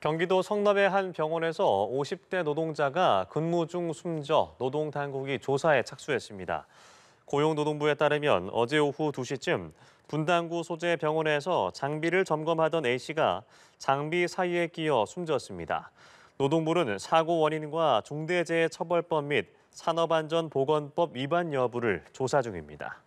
경기도 성남의 한 병원에서 50대 노동자가 근무 중 숨져 노동당국이 조사에 착수했습니다. 고용노동부에 따르면 어제 오후 2시쯤 분당구 소재 병원에서 장비를 점검하던 A씨가 장비 사이에 끼어 숨졌습니다. 노동부는 사고 원인과 중대재해처벌법 및 산업안전보건법 위반 여부를 조사 중입니다.